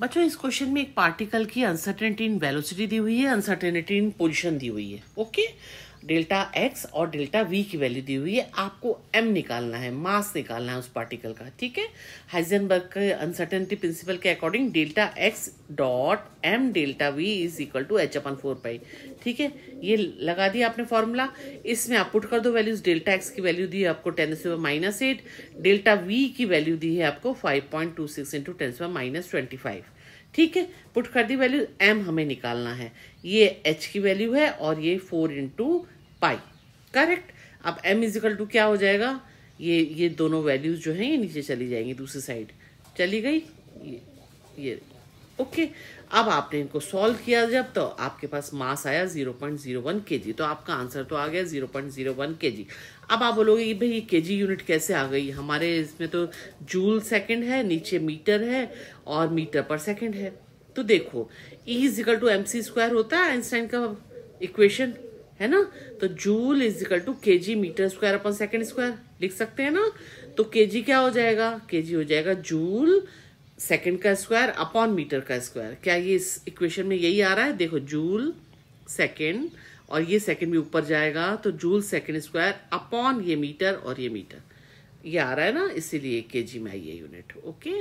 बच्चों इस क्वेश्चन में एक पार्टिकल की अनसर्टेनिटी इन वेलोसिटी दी हुई है अनसर्टेनिटी इन पोजीशन दी हुई है ओके डेल्टा एक्स और डेल्टा वी की वैल्यू दी हुई है आपको एम निकालना है मास निकालना है उस पार्टिकल का ठीक है हाइजनबर्ग के अनसर्टेनिटी प्रिंसिपल के according delta x dot m delta v is equal to h upon four pi ठीक है ये लगा दिया आपने फॉर्मूला इसमें आप पुट कर दो वैल्यूज डेल्टा एक्स की वैल्यू दी है आपको टेन सेवर माइनस एट डेल्टा वी की वैल्यू दी है आपको five point two six into ten सेवर माइनस ट्वेंटी फाइव ठीक है पुट कर दी वैल्यू एम हमें निकालना है ये एच की वैल्यू है और ये फोर इंटू पाई करेक्ट अब एम इजिकल टू क्या हो जाएगा ये ये दोनों वैल्यूज जो हैं ये नीचे चली जाएंगी दूसरी साइड चली गई ये ये ओके अब आपने इनको सॉल्व किया जब तो आपके पास मास आया 0.01 पॉइंट तो आपका आंसर तो आ गया 0.01 पॉइंट अब आप बोलोगे कि भाई ये के यूनिट कैसे आ गई हमारे इसमें तो जूल सेकंड है नीचे मीटर है और मीटर पर सेकंड है तो देखो e is equal to m c square होता है आइंस्टाइन का इक्वेशन है ना तो जूल इजिकल टू के metre square upon second square लिख सकते हैं ना तो के क्या हो जाएगा के हो जाएगा जूल सेकंड का स्क्वायर अपॉन मीटर का स्क्वायर क्या ये इस इक्वेशन में यही आ रहा है देखो जूल सेकंड और ये सेकंड भी ऊपर जाएगा तो जूल सेकंड स्क्वायर अपॉन ये मीटर और ये मीटर ये आ रहा है ना इसीलिए के जी में आई ये यूनिट ओके